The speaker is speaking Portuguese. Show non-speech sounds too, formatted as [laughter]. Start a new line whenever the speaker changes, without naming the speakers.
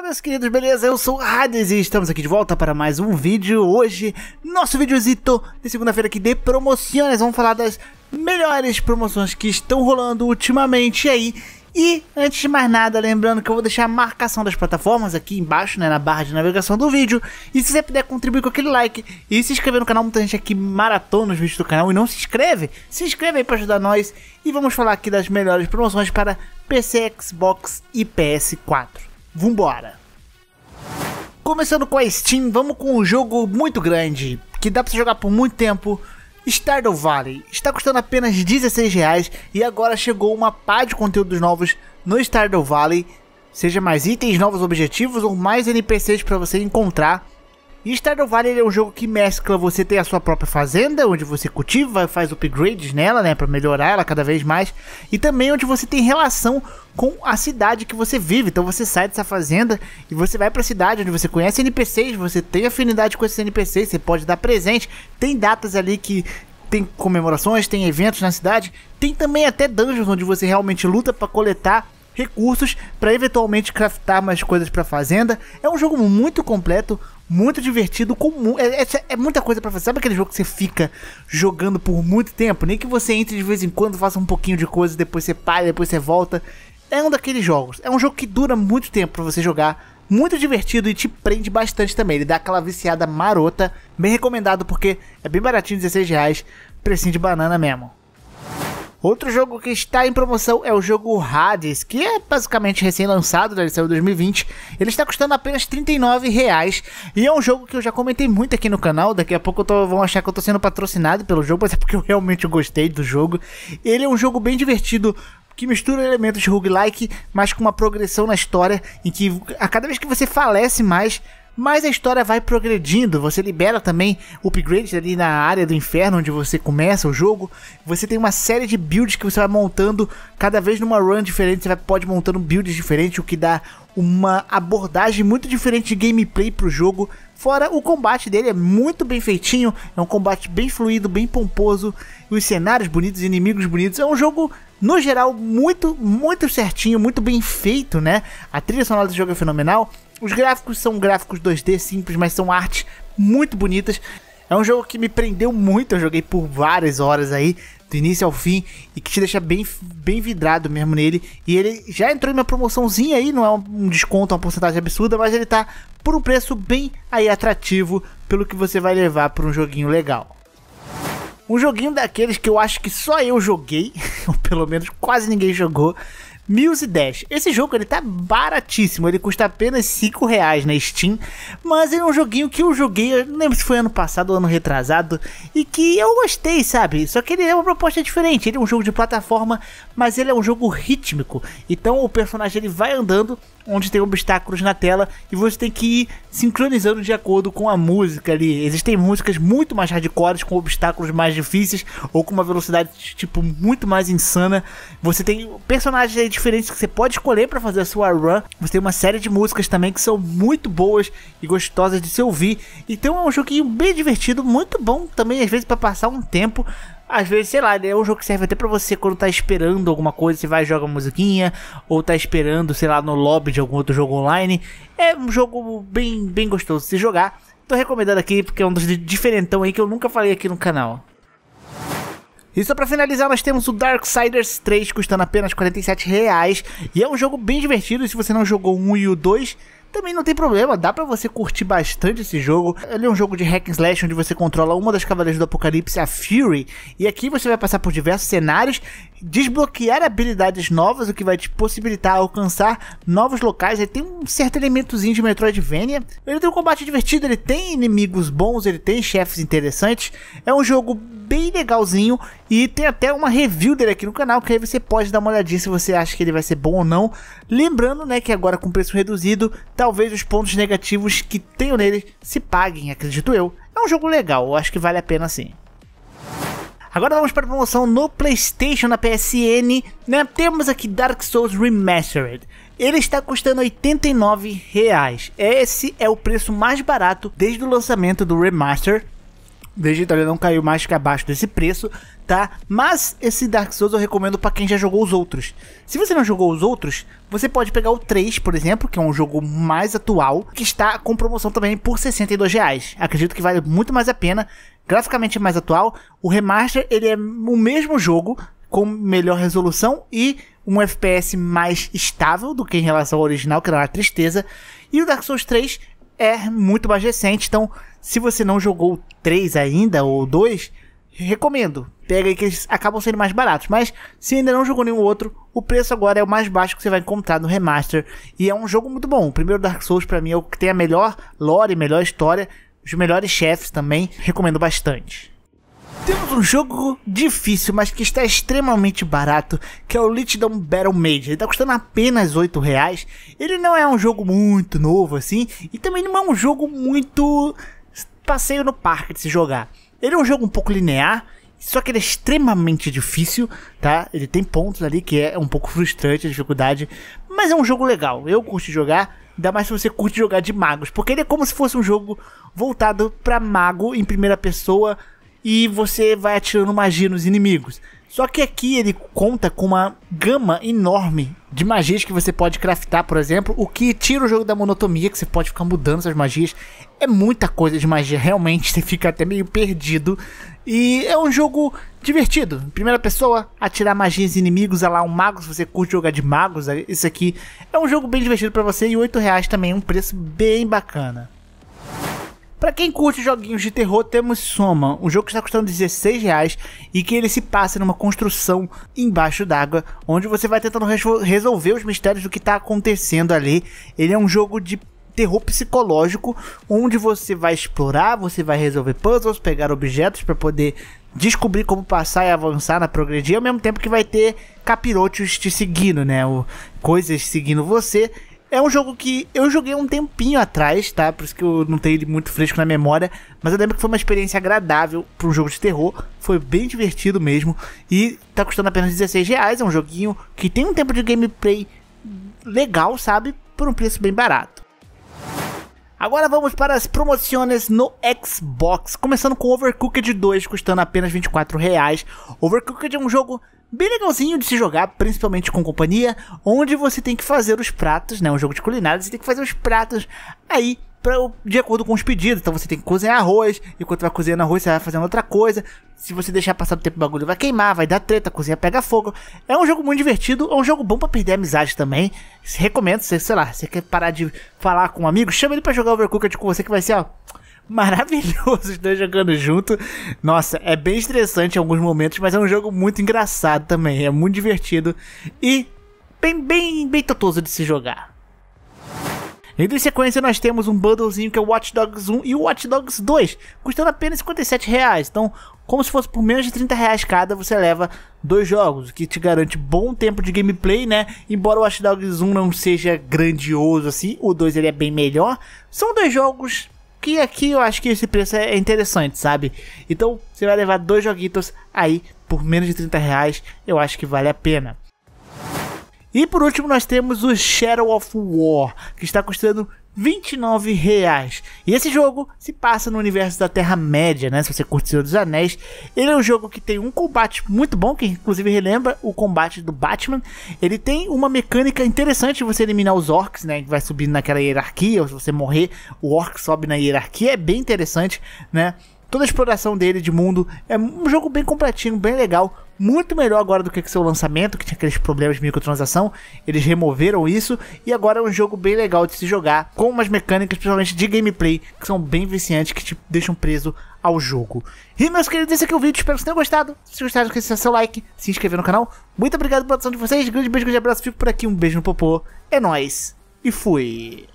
Olá, meus queridos, beleza? Eu sou o Hades e estamos aqui de volta para mais um vídeo. Hoje, nosso videozito de segunda-feira aqui de promoções. Vamos falar das melhores promoções que estão rolando ultimamente aí. E, antes de mais nada, lembrando que eu vou deixar a marcação das plataformas aqui embaixo, né, na barra de navegação do vídeo. E se você puder contribuir com aquele like e se inscrever no canal, muita gente aqui maratona os vídeos do canal e não se inscreve, se inscreve aí para ajudar nós. E vamos falar aqui das melhores promoções para PC, Xbox e PS4 vambora. Começando com a Steam, vamos com um jogo muito grande, que dá pra jogar por muito tempo, Stardew Valley. Está custando apenas 16 reais e agora chegou uma pá de conteúdos novos no Stardew Valley, seja mais itens, novos objetivos ou mais NPCs para você encontrar e Stardew Valley é um jogo que mescla você ter a sua própria fazenda, onde você cultiva, faz upgrades nela, né, para melhorar ela cada vez mais, e também onde você tem relação com a cidade que você vive. Então você sai dessa fazenda e você vai para a cidade onde você conhece NPCs, você tem afinidade com esses NPCs, você pode dar presente, tem datas ali que tem comemorações, tem eventos na cidade, tem também até dungeons onde você realmente luta para coletar recursos para eventualmente craftar mais coisas para fazenda. É um jogo muito completo, muito divertido, com é, é, é muita coisa para fazer. Sabe aquele jogo que você fica jogando por muito tempo? Nem que você entre de vez em quando, faça um pouquinho de coisa, depois você para, depois você volta. É um daqueles jogos. É um jogo que dura muito tempo para você jogar. Muito divertido e te prende bastante também. Ele dá aquela viciada marota. Bem recomendado porque é bem baratinho, 16 reais. Precinho de banana mesmo. Outro jogo que está em promoção é o jogo Hades, que é basicamente recém-lançado, ele saiu em 2020. Ele está custando apenas R$ reais e é um jogo que eu já comentei muito aqui no canal. Daqui a pouco tô, vão achar que eu estou sendo patrocinado pelo jogo, mas é porque eu realmente gostei do jogo. Ele é um jogo bem divertido, que mistura elementos roguelike, mas com uma progressão na história em que a cada vez que você falece mais, mas a história vai progredindo, você libera também upgrades ali na área do inferno onde você começa o jogo. Você tem uma série de builds que você vai montando cada vez numa run diferente, você pode pode um builds diferentes, o que dá uma abordagem muito diferente de gameplay pro jogo. Fora o combate dele é muito bem feitinho, é um combate bem fluido, bem pomposo, os cenários bonitos, inimigos bonitos. É um jogo no geral muito, muito certinho, muito bem feito, né? A trilha sonora do jogo é fenomenal. Os gráficos são gráficos 2D simples, mas são artes muito bonitas. É um jogo que me prendeu muito, eu joguei por várias horas aí, do início ao fim, e que te deixa bem, bem vidrado mesmo nele. E ele já entrou em uma promoçãozinha aí, não é um desconto, uma porcentagem absurda, mas ele tá por um preço bem aí atrativo, pelo que você vai levar para um joguinho legal. Um joguinho daqueles que eu acho que só eu joguei, [laughs] ou pelo menos quase ninguém jogou, Muse Dash. Esse jogo ele tá baratíssimo, ele custa apenas 5 reais na Steam, mas ele é um joguinho que eu joguei, eu não lembro se foi ano passado ou ano retrasado, e que eu gostei, sabe? Só que ele é uma proposta diferente, ele é um jogo de plataforma, mas ele é um jogo rítmico. Então o personagem ele vai andando onde tem obstáculos na tela e você tem que ir sincronizando de acordo com a música ali. Existem músicas muito mais hardcores com obstáculos mais difíceis ou com uma velocidade tipo muito mais insana. Você tem personagens diferentes que você pode escolher para fazer a sua run. Você tem uma série de músicas também que são muito boas e gostosas de se ouvir. Então é um joguinho bem divertido, muito bom também, às vezes, para passar um tempo às vezes, sei lá, né, é um jogo que serve até pra você quando tá esperando alguma coisa, você vai e joga uma musiquinha, ou tá esperando, sei lá, no lobby de algum outro jogo online. É um jogo bem, bem gostoso de se jogar. Tô recomendando aqui porque é um dos diferentão aí que eu nunca falei aqui no canal. E só pra finalizar, nós temos o Darksiders 3, custando apenas 47 reais. E é um jogo bem divertido, se você não jogou o 1 e o 2, também não tem problema, dá para você curtir bastante esse jogo. Ele é um jogo de hack and slash onde você controla uma das cavaleiros do apocalipse, a Fury, e aqui você vai passar por diversos cenários desbloquear habilidades novas, o que vai te possibilitar alcançar novos locais. Ele tem um certo elementozinho de Metroidvania. Ele tem um combate divertido, ele tem inimigos bons, ele tem chefes interessantes. É um jogo bem legalzinho e tem até uma review dele aqui no canal, que aí você pode dar uma olhadinha se você acha que ele vai ser bom ou não. Lembrando, né, que agora com preço reduzido, talvez os pontos negativos que tenho nele se paguem, acredito eu. É um jogo legal, eu acho que vale a pena sim. Agora vamos para a promoção no Playstation, na PSN, né? Temos aqui Dark Souls Remastered. Ele está custando R$ 89,00. Esse é o preço mais barato desde o lançamento do Remaster. Desde então ele não caiu mais que abaixo desse preço tá? Mas esse Dark Souls eu recomendo para quem já jogou os outros. Se você não jogou os outros, você pode pegar o 3, por exemplo, que é um jogo mais atual, que está com promoção também por 62 reais. Acredito que vale muito mais a pena, graficamente mais atual. O remaster, ele é o mesmo jogo, com melhor resolução e um FPS mais estável do que em relação ao original, que era uma tristeza. E o Dark Souls 3 é muito mais recente, então se você não jogou o 3 ainda ou 2, recomendo. Pega aí que eles acabam sendo mais baratos. Mas se ainda não jogou nenhum outro, o preço agora é o mais baixo que você vai encontrar no remaster. E é um jogo muito bom. O primeiro Dark Souls, para mim, é o que tem a melhor lore, melhor história, os melhores chefes também. Recomendo bastante. Temos um jogo difícil, mas que está extremamente barato, que é o Litdown Battle Mage. Ele está custando apenas 8 reais. Ele não é um jogo muito novo assim, e também não é um jogo muito passeio no parque de se jogar. Ele é um jogo um pouco linear, só que ele é extremamente difícil, tá? Ele tem pontos ali que é um pouco frustrante a dificuldade, mas é um jogo legal. Eu curto jogar, ainda mais se você curte jogar de magos, porque ele é como se fosse um jogo voltado para mago em primeira pessoa, e você vai atirando magia nos inimigos. Só que aqui ele conta com uma gama enorme de magias que você pode craftar, por exemplo, o que tira o jogo da monotonia, que você pode ficar mudando essas magias. É muita coisa de magia, [laughs] realmente, você fica até meio perdido. E é um jogo divertido. Primeira pessoa, atirar magias inimigos, a lá um mago, se você curte jogar de magos, isso aqui é um jogo bem divertido para você e R$8,00 reais também, é um preço bem bacana. Para quem curte joguinhos de terror, temos Soma, um jogo que está custando 16 reais e que ele se passa numa construção embaixo d'água, onde você vai tentando resolver os mistérios do que está acontecendo ali. Ele é um jogo de terror psicológico, onde você vai explorar, você vai resolver puzzles, pegar objetos para poder descobrir como passar e avançar na progredir, ao mesmo tempo que vai ter capirotes te seguindo, né? O, coisas seguindo você é um jogo que eu joguei um tempinho atrás, tá? Por isso que eu não tenho ele muito fresco na memória. Mas eu lembro que foi uma experiência agradável para um jogo de terror. Foi bem divertido mesmo. E tá custando apenas 16 reais. É um joguinho que tem um tempo de gameplay legal, sabe? Por um preço bem barato. Agora vamos para as promoções no Xbox. Começando com Overcooked 2, custando apenas 24 reais. Overcooked é um jogo bem legalzinho de se jogar, principalmente com companhia, onde você tem que fazer os pratos, né? Um jogo de culinária, você tem que fazer os pratos aí pra, de acordo com os pedidos. Então você tem que cozinhar arroz, enquanto vai cozinhando arroz, você vai fazendo outra coisa. Se você deixar passar o tempo, o bagulho vai queimar, vai dar treta, a cozinha pega fogo. É um jogo muito divertido, é um jogo bom para perder amizade também. Recomendo, sei, sei lá, você quer parar de falar com um amigo, chama ele para jogar Overcooked com você que vai ser, ó maravilhoso os dois jogando junto. Nossa, é bem estressante em alguns momentos, mas é um jogo muito engraçado também. É muito divertido e bem, bem, bem totoso de se jogar. Em sequência, nós temos um bundlezinho que é o Watch Dogs 1 e o Watch Dogs 2, custando apenas 57 reais. Então, como se fosse por menos de 30 reais cada, você leva dois jogos, o que te garante bom tempo de gameplay, né? Embora o Watch Dogs 1 não seja grandioso assim, o 2 ele é bem melhor. São dois jogos que aqui eu acho que esse preço é interessante, sabe? Então você vai levar dois joguitos aí por menos de 30 reais, eu acho que vale a pena. E por último nós temos o Shadow of War, que está custando 29 reais. E esse jogo se passa no universo da Terra-média, né? Se você curte Senhor dos Anéis, ele é um jogo que tem um combate muito bom, que inclusive relembra o combate do Batman. Ele tem uma mecânica interessante de você eliminar os orcs, né? Que vai subindo naquela hierarquia, ou se você morrer, o orc sobe na hierarquia. É bem interessante, né? toda a exploração dele de mundo. É um jogo bem completinho, bem legal. Muito melhor agora do que seu lançamento, que tinha aqueles problemas de microtransação. Eles removeram isso e agora é um jogo bem legal de se jogar, com umas mecânicas, principalmente de gameplay, que são bem viciantes, que te deixam preso ao jogo. E meus queridos, esse aqui é o vídeo, espero que vocês tenham gostado. Se gostaram, não esqueça seu like, se inscrever no canal. Muito obrigado pela atenção de vocês, grande beijo, grande abraço, fico por aqui, um beijo no popô, é nóis e fui!